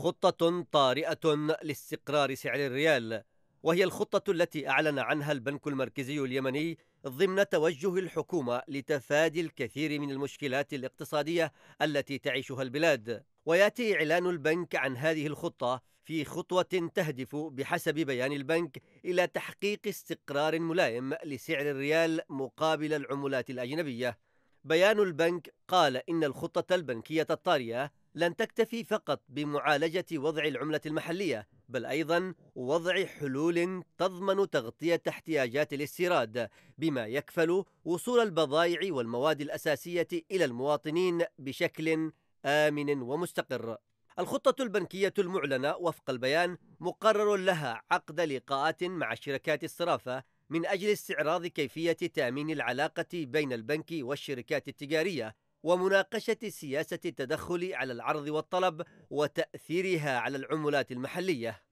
خطة طارئة لاستقرار سعر الريال وهي الخطة التي أعلن عنها البنك المركزي اليمني ضمن توجه الحكومة لتفادي الكثير من المشكلات الاقتصادية التي تعيشها البلاد وياتي إعلان البنك عن هذه الخطة في خطوة تهدف بحسب بيان البنك إلى تحقيق استقرار ملائم لسعر الريال مقابل العملات الأجنبية بيان البنك قال إن الخطة البنكية الطارئة لن تكتفي فقط بمعالجة وضع العملة المحلية بل أيضا وضع حلول تضمن تغطية احتياجات الاستيراد بما يكفل وصول البضائع والمواد الأساسية إلى المواطنين بشكل آمن ومستقر الخطة البنكية المعلنة وفق البيان مقرر لها عقد لقاءات مع شركات الصرافة من أجل استعراض كيفية تأمين العلاقة بين البنك والشركات التجارية ومناقشة سياسة التدخل على العرض والطلب وتأثيرها على العملات المحلية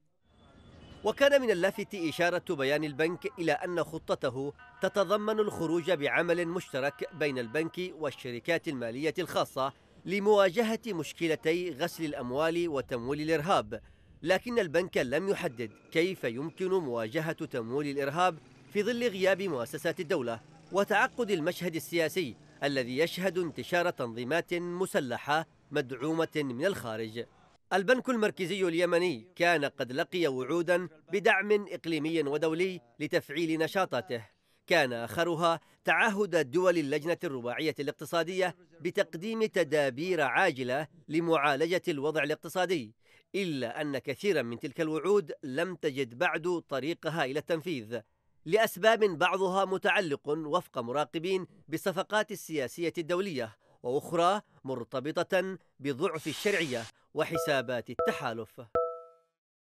وكان من اللافت إشارة بيان البنك إلى أن خطته تتضمن الخروج بعمل مشترك بين البنك والشركات المالية الخاصة لمواجهة مشكلتي غسل الأموال وتمويل الإرهاب لكن البنك لم يحدد كيف يمكن مواجهة تمويل الإرهاب في ظل غياب مؤسسات الدولة وتعقد المشهد السياسي الذي يشهد انتشار تنظيمات مسلحة مدعومة من الخارج البنك المركزي اليمني كان قد لقي وعودا بدعم إقليمي ودولي لتفعيل نشاطاته كان آخرها تعهد دول اللجنة الرباعية الاقتصادية بتقديم تدابير عاجلة لمعالجة الوضع الاقتصادي إلا أن كثيرا من تلك الوعود لم تجد بعد طريقها إلى التنفيذ لأسباب بعضها متعلق وفق مراقبين بالصفقات السياسية الدولية وأخرى مرتبطة بضعف الشرعية وحسابات التحالف